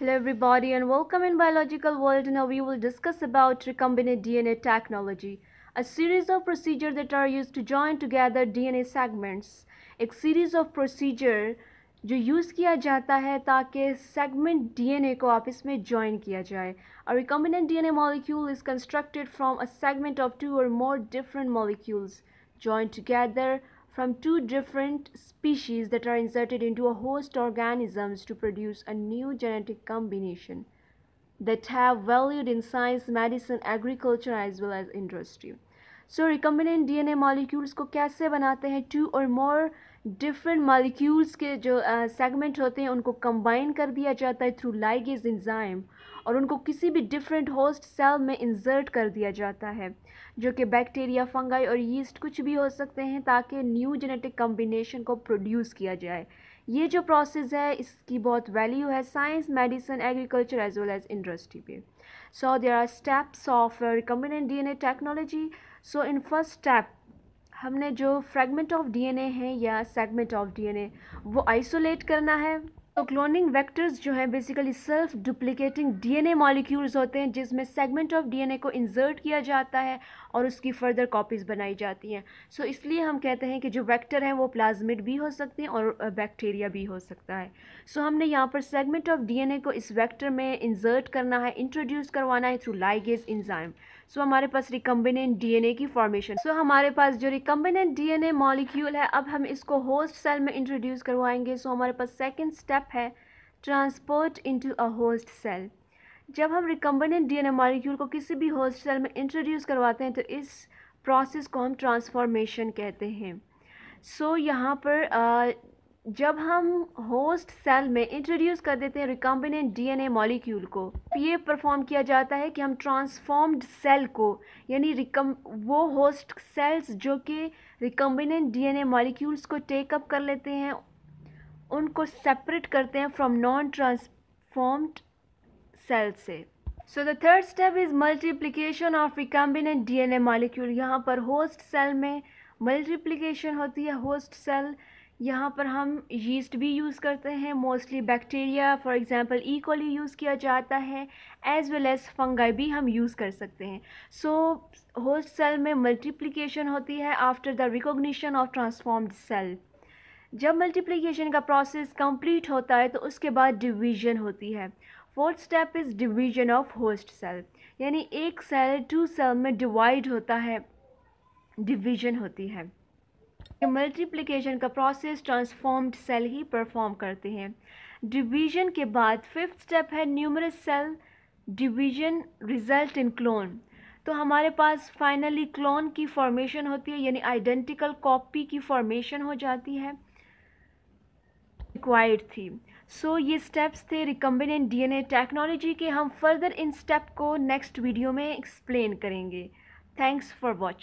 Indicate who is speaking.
Speaker 1: Hello everybody and welcome in biological world now we will discuss about recombinant DNA technology a series of procedures that are used to join together DNA segments एक series of procedure जो use किया जाता है ताकि segment DNA को आपस में join किया जाए और recombinant DNA molecule is constructed from a segment of two or more different molecules joined together from two different species that are inserted into a host organisms to produce a new genetic combination that have valued in science, medicine, agriculture as well as industry. So recombinant DNA molecules को कैसे बनाते हैं to or more different molecules के जो segment uh, होते हैं उनको combine कर दिया जाता है थ्रू लाइगेज इंजाइम और उनको किसी भी डिफरेंट होस्ट सेल में इंजर्ट कर दिया जाता है जो कि बैक्टीरिया फंगाई और यीस्ट कुछ भी हो सकते हैं ताकि न्यू जेनेटिक कम्बिनेशन को प्रोड्यूस किया जाए ये जो प्रोसेस है इसकी बहुत वैल्यू है science medicine agriculture as well as industry पे so there are steps of recombinant D N A technology so in first step हमने जो फ्रेगमेंट ऑफ डीएनए है या सेगमेंट ऑफ डीएनए वो आइसोलेट करना है तो क्लोनिंग वेक्टर्स जो हैं basically self duplicating DNA molecules होते हैं जिसमें सेगमेंट ऑफ डीएनए को इंसर्ट किया जाता है और उसकी फर्दर कॉपीज़ बनाई जाती हैं सो so, इसलिए हम कहते हैं कि जो वेक्टर हैं वो प्लाज्मिड भी हो सकते हैं और बैक्टीरिया भी हो सकता है सो so, हमने यहाँ पर सेगमेंट ऑफ डी को इस वैक्टर में इंजर्ट करना है इंट्रोड्यूस करवाना है थ्रू लाइगेज इंजाइम सो हमारे पास रिकम्बिनेंट डीएनए की फॉर्मेशन सो so, हमारे पास जो रिकम्बिनेंट डीएनए मॉलिक्यूल है अब हम इसको होस्ट सेल में इंट्रोड्यूस करवाएंगे सो so, हमारे पास सेकेंड स्टेप स्टेप है transport into a host cell जब हम रिकम्बनेंट डीएनए मॉलिक्यूल को किसी भी होस्ट सेल में इंट्रोड्यूस करवाते हैं तो इस प्रोसेस को हम ट्रांसफॉर्मेशन कहते हैं सो so, यहाँ पर जब हम होस्ट सेल में इंट्रोड्यूस कर देते हैं रिकॉम्बिनेंट डीएनए मॉलिक्यूल को तो ये परफॉर्म किया जाता है कि हम ट्रांसफॉर्म्ड सेल को यानी रिकम वो होस्ट सेल्स जो कि रिकॉम्बिनेंट डीएनए मॉलिक्यूल्स को टेकअप कर लेते हैं उनको सेपरेट करते हैं फ्रॉम नॉन ट्रांसफॉर्म्ड सेल से so the third step is multiplication of D N A molecule यहाँ पर होस्ट सेल में मल्टीप्लीकेशन होती है होस्ट सेल यहाँ पर हम यीस्ट भी यूज़ करते हैं mostly bacteria for example E coli use किया जाता है एज़ वेल एज़ फंगाई भी हम यूज़ कर सकते हैं सो होस्ट सेल में मल्टीप्लीकेशन होती है after the recognition of transformed cell जब मल्टीप्लिकेशन का प्रोसेस कंप्लीट होता है तो उसके बाद डिवीजन होती है fourth step is division of host cell यानी एक सेल टू सेल में डिवाइड होता है डिवीजन होती है मल्टीप्लिकेशन का प्रोसेस ट्रांसफॉर्म्ड सेल ही परफॉर्म करते हैं डिवीजन के बाद फिफ्थ स्टेप है numerous cell division result in clone तो हमारे पास फाइनली क्लोन की फॉर्मेशन होती है यानी आइडेंटिकल कॉपी की फॉर्मेशन हो जाती है रिक्वायर्ड थी सो so, ये स्टेप्स थे रिकम्बिनेंट डीएनए टेक्नोलॉजी के हम फर्दर इन स्टेप को नेक्स्ट वीडियो में एक्सप्लेन करेंगे थैंक्स फॉर वॉचिंग